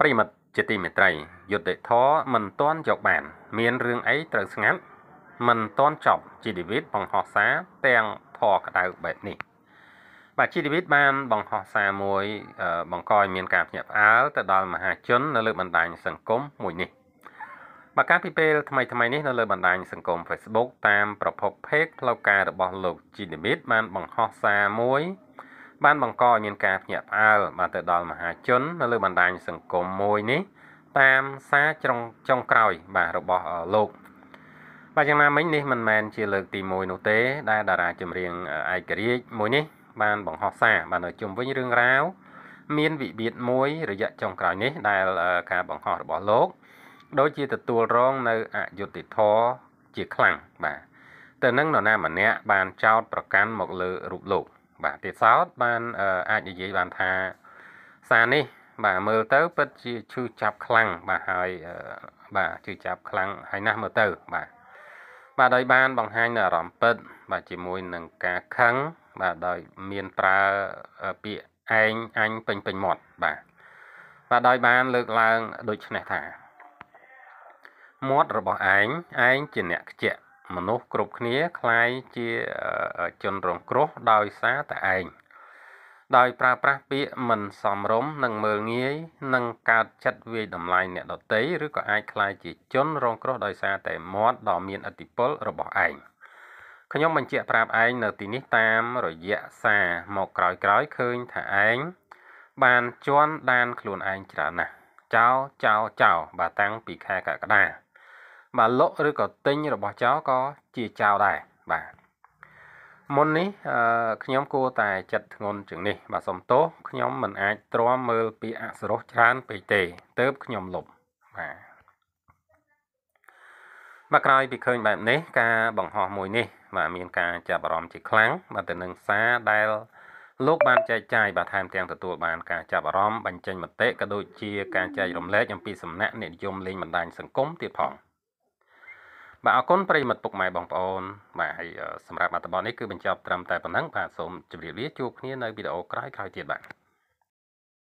ប្រិមិត្តជាទីមេត្រីយុត្តិធម៌មិនតន់យកបាន មានរឿងអីត្រូវស្ងាត់មិនតន់ចប់ជីដេវីតបង្ហោះសារទាំងធរក្តៅបែបនេះបាទជីដេវីតបានបង្ហោះសារមួយ បង្កឲ្យមានការភ្ញាក់ផ្អើលទៅដល់មហាជននៅលើបណ្ដាញសង្គមមួយនេះមកកាលពីពេលថ្មីថ្មីនេះនៅលើបណ្ដាញសង្គម Facebook តាមប្រភព Page ផ្លូវការរបស់លោកជីដេវីតបានបង្ហោះសារមួយបានបង្កឲ្យមានការភ្ញាក់ផ្អើលបានទៅដល់មហាជននៅលើបណ្ដាញសង្គមមួយនេះតាមសារចុងចុងក្រោយបាទរបស់លោកបាទយ៉ាងណាមិញនេះមិនមែនជាលើកទី1នោះទេ ដែលតារាចម្រៀងឯករាជ្យមួយនេះ បានបង្ហោះសារបាននៅជុំវិញរឿងរ៉ាវមានវិវាទមួយ រយៈចុងក្រោយនេះដែលការបង្ហោះរបស់លោក ដូចជាទទួលរងនៅអយុត្តិធម៌ជាខ្លាំងបាទទៅនឹងនរណាម្នាក់បានចោទប្រកាន់មកលើរូបលោកបាទទេសោតបានអាចនិយាយបានថាសារនេះបាទមើលទៅពិតជាឈឺចាប់ខ្លាំងបាទហើយបាទឈឺចាប់ខ្លាំងហើយណាស់មើលទៅបាទបាទដោយបានបង្ហាញនៅអារម្មណ៍ពិតបាទជាមួយនឹងការខឹងបាទដោយមានប្រើពាក្យឯងអញពេញពេញមាត់បាទបាទដោយបានលើកឡើងដូចនេះថាមាត់របស់ឯងឯងជាអ្នកខ្ជាក់មនុស្សគ្រប់គ្នាคล้ายជាជនរងគ្រោះដោយសារតែឯងដោយប្រើប្រាស់ពាក្យមិនសមរម្យនិងមើលងាយ និងកើតចិត្តវាយតម្លៃអ្នកដទៃឬក៏អាចคล้ายជាជនរងគ្រោះដោយសារតែមាត់ដ៏មានឥទ្ធិពលរបស់ឯងខ្ញុំបញ្ជាក់ប្រាប់ឯងនៅទីនេះតាមរយៈសារមកក្រោយក្រោយឃើញថាឯងបានជន់ដានខ្លួនឯងច្រើនណាស់ចោចោចោបាទតាំងពីខែកក្កដាមកលក់ឬក៏ទិញរបស់ចោលក៏ជាចោលដែរបាទមុននេះខ្ញុំគួរតែចិត្តធ្ងន់ជាងនេះបាទសុំទោសខ្ញុំមិនអាចទ្រាំមើលពីអសរោះច្រើនពេកទេតើបខ្ញុំលុបបាទមកក្រោយពីឃើញបែបនេះ ការបង្ហោះមួយ នេះ បាទមានការចាប់អារម្មណ៍ជាខ្លាំងបាទទៅនឹងសារដែលលោកបានចែកចាយបាទថែមទាំងទទួលបាន ការចាប់អារម្មណ៍បញ្ចេញមតិក៏ដូចជាការចែករំលែកអំពីសំណាក់អ្នកនិយមលេងបណ្ដាញសង្គមទៀតផង។បាទអរគុណប្រិមិត្តពុកម៉ែបងប្អូនបាទហើយសម្រាប់អត្ថបទនេះគឺបញ្ចប់ត្រឹមតែប៉ុណ្ណឹងបាទសូមជម្រាបលាជួបគ្នានៅវីដេអូក្រោយៗទៀតបាទ